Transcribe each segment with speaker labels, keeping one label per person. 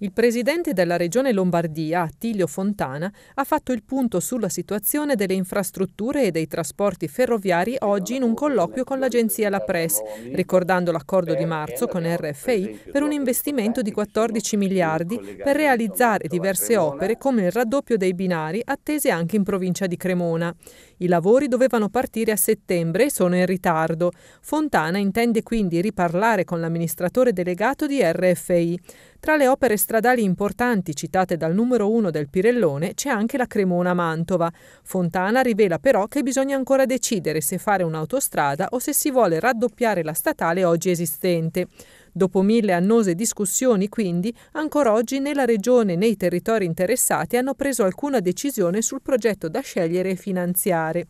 Speaker 1: Il presidente della regione Lombardia, Attilio Fontana, ha fatto il punto sulla situazione delle infrastrutture e dei trasporti ferroviari oggi in un colloquio con l'agenzia La Presse, ricordando l'accordo di marzo con RFI per un investimento di 14 miliardi per realizzare diverse opere come il raddoppio dei binari attese anche in provincia di Cremona. I lavori dovevano partire a settembre e sono in ritardo. Fontana intende quindi riparlare con l'amministratore delegato di RFI. Tra le opere stradali importanti citate dal numero 1 del Pirellone c'è anche la Cremona-Mantova. Fontana rivela però che bisogna ancora decidere se fare un'autostrada o se si vuole raddoppiare la statale oggi esistente. Dopo mille annose discussioni, quindi, ancora oggi né la Regione né i territori interessati hanno preso alcuna decisione sul progetto da scegliere e finanziare.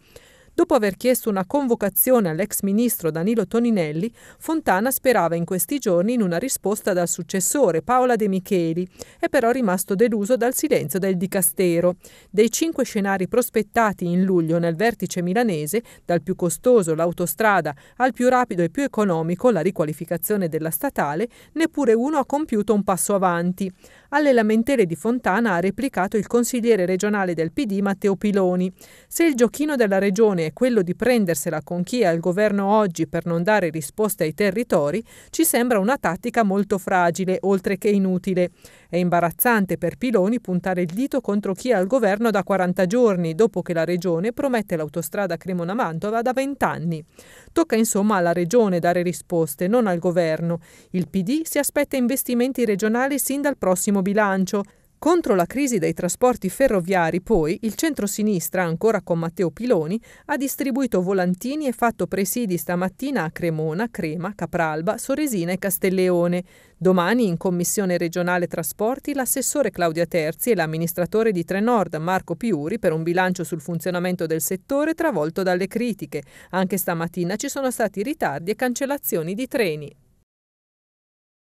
Speaker 1: Dopo aver chiesto una convocazione all'ex ministro Danilo Toninelli, Fontana sperava in questi giorni in una risposta dal successore Paola De Micheli, è però rimasto deluso dal silenzio del dicastero. Dei cinque scenari prospettati in luglio nel vertice milanese, dal più costoso l'autostrada al più rapido e più economico la riqualificazione della statale, neppure uno ha compiuto un passo avanti. Alle lamentele di Fontana ha replicato il consigliere regionale del PD Matteo Piloni. Se il giochino della regione è quello di prendersela con chi è al governo oggi per non dare risposte ai territori, ci sembra una tattica molto fragile, oltre che inutile. È imbarazzante per Piloni puntare il dito contro chi è al governo da 40 giorni, dopo che la Regione promette l'autostrada Cremona-Mantova da 20 anni. Tocca insomma alla Regione dare risposte, non al governo. Il PD si aspetta investimenti regionali sin dal prossimo bilancio. Contro la crisi dei trasporti ferroviari, poi, il centro-sinistra, ancora con Matteo Piloni, ha distribuito volantini e fatto presidi stamattina a Cremona, Crema, Capralba, Soresina e Castelleone. Domani in Commissione regionale trasporti l'assessore Claudia Terzi e l'amministratore di Trenord Marco Piuri per un bilancio sul funzionamento del settore travolto dalle critiche. Anche stamattina ci sono stati ritardi e cancellazioni di treni.